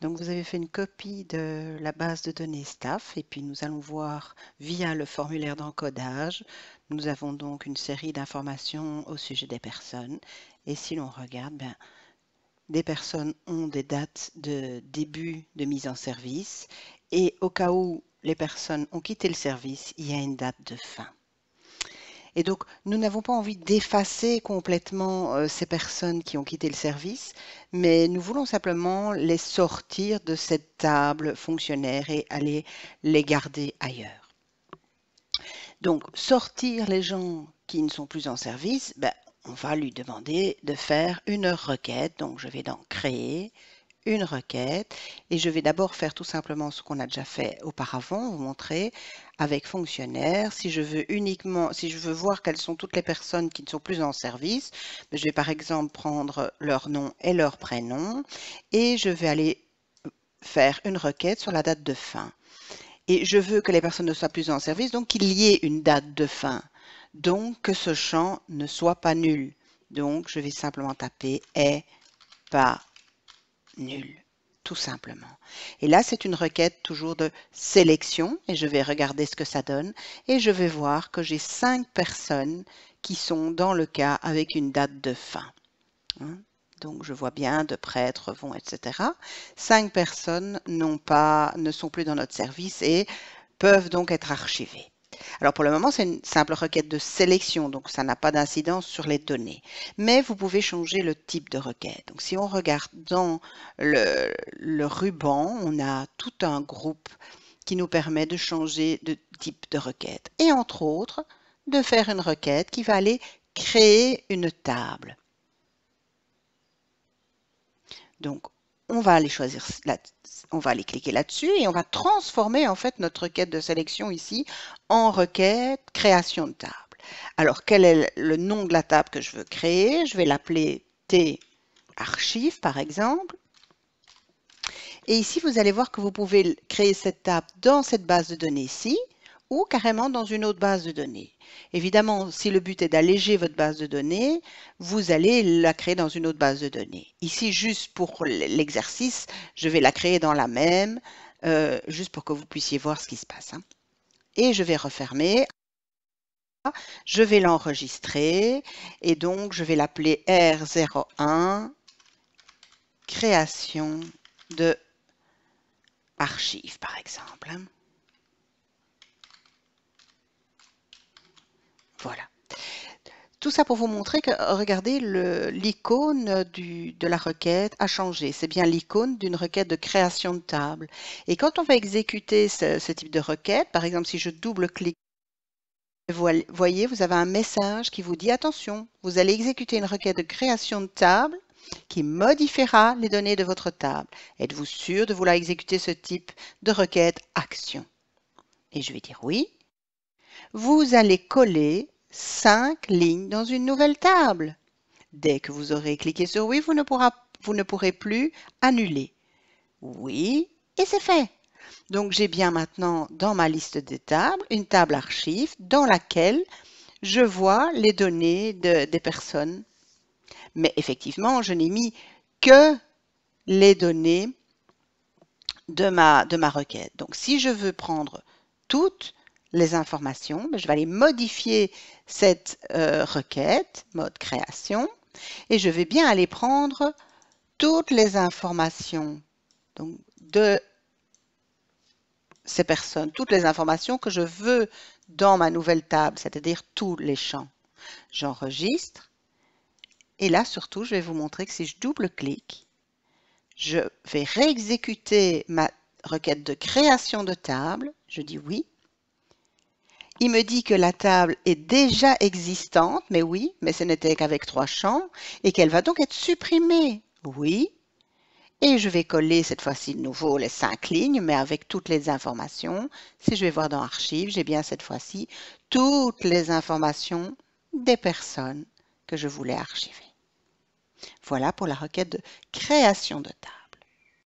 Donc vous avez fait une copie de la base de données staff et puis nous allons voir via le formulaire d'encodage, nous avons donc une série d'informations au sujet des personnes et si l'on regarde, ben, des personnes ont des dates de début de mise en service et au cas où les personnes ont quitté le service, il y a une date de fin. Et donc, nous n'avons pas envie d'effacer complètement euh, ces personnes qui ont quitté le service, mais nous voulons simplement les sortir de cette table fonctionnaire et aller les garder ailleurs. Donc, sortir les gens qui ne sont plus en service, ben, on va lui demander de faire une requête. Donc, je vais dans Créer, une requête et je vais d'abord faire tout simplement ce qu'on a déjà fait auparavant, vous montrer avec fonctionnaire. Si je veux uniquement, si je veux voir quelles sont toutes les personnes qui ne sont plus en service, ben, je vais par exemple prendre leur nom et leur prénom et je vais aller faire une requête sur la date de fin. Et je veux que les personnes ne soient plus en service, donc qu'il y ait une date de fin. Donc que ce champ ne soit pas nul. Donc je vais simplement taper est pas nul, tout simplement. Et là, c'est une requête toujours de sélection, et je vais regarder ce que ça donne, et je vais voir que j'ai cinq personnes qui sont dans le cas avec une date de fin. Hein? donc je vois bien de prêtres vont, etc. Cinq personnes pas, ne sont plus dans notre service et peuvent donc être archivées. Alors pour le moment, c'est une simple requête de sélection, donc ça n'a pas d'incidence sur les données. Mais vous pouvez changer le type de requête. Donc si on regarde dans le, ruban, on a tout un groupe qui nous permet de changer de type de requête. Et entre autres, de faire une requête qui va aller créer une table. Donc on va aller choisir, on va aller cliquer là-dessus et on va transformer en fait notre requête de sélection ici en requête création de table. Alors quel est le nom de la table que je veux créer Je vais l'appeler T archive par exemple. Et ici, vous allez voir que vous pouvez créer cette table dans cette base de données ci carrément dans une autre base de données. Évidemment, si le but est d'alléger votre base de données, vous allez la créer dans une autre base de données. Ici, juste pour l'exercice, je vais la créer dans la même, euh, juste pour que vous puissiez voir ce qui se passe. Hein. Et je vais refermer. Je vais l'enregistrer et donc je vais l'appeler R01 création de archives, par exemple. Hein. Tout ça pour vous montrer que, euh, regardez, l'icône de la requête a changé. C'est bien l'icône d'une requête de création de table. Et quand on va exécuter ce, type de requête, par exemple, si je double-clique, voyez, vous avez un message qui vous dit, attention, vous allez exécuter une requête de création de table qui modifiera les données de votre table. Êtes-vous sûr de vouloir exécuter ce type de requête action Et je vais dire oui. Vous allez coller cinq lignes dans une nouvelle table. Dès que vous aurez cliqué sur oui, vous ne, vous ne pourrez plus annuler. Oui, et c'est fait. Donc j'ai bien maintenant dans ma liste des tables une table archive dans laquelle je vois les données des personnes. Mais effectivement, je n'ai mis que les données de ma, de ma requête. Donc si je veux prendre toutes, les informations, ben, je vais aller modifier cette euh, requête, mode création, et je vais bien aller prendre toutes les informations donc, de ces personnes, toutes les informations que je veux dans ma nouvelle table, c'est-à-dire tous les champs. J'enregistre. Et là, surtout, je vais vous montrer que si je double-clique, je vais réexécuter ma requête de création de table. Je dis oui. Il me dit que la table est déjà existante, mais oui, mais ce n'était qu'avec trois champs, et qu'elle va donc être supprimée. Oui. Et je vais coller cette fois-ci de nouveau les cinq lignes, mais avec toutes les informations. Si je vais voir dans Archives, j'ai bien cette fois-ci toutes les informations des personnes que je voulais archiver. Voilà pour la requête de création de table.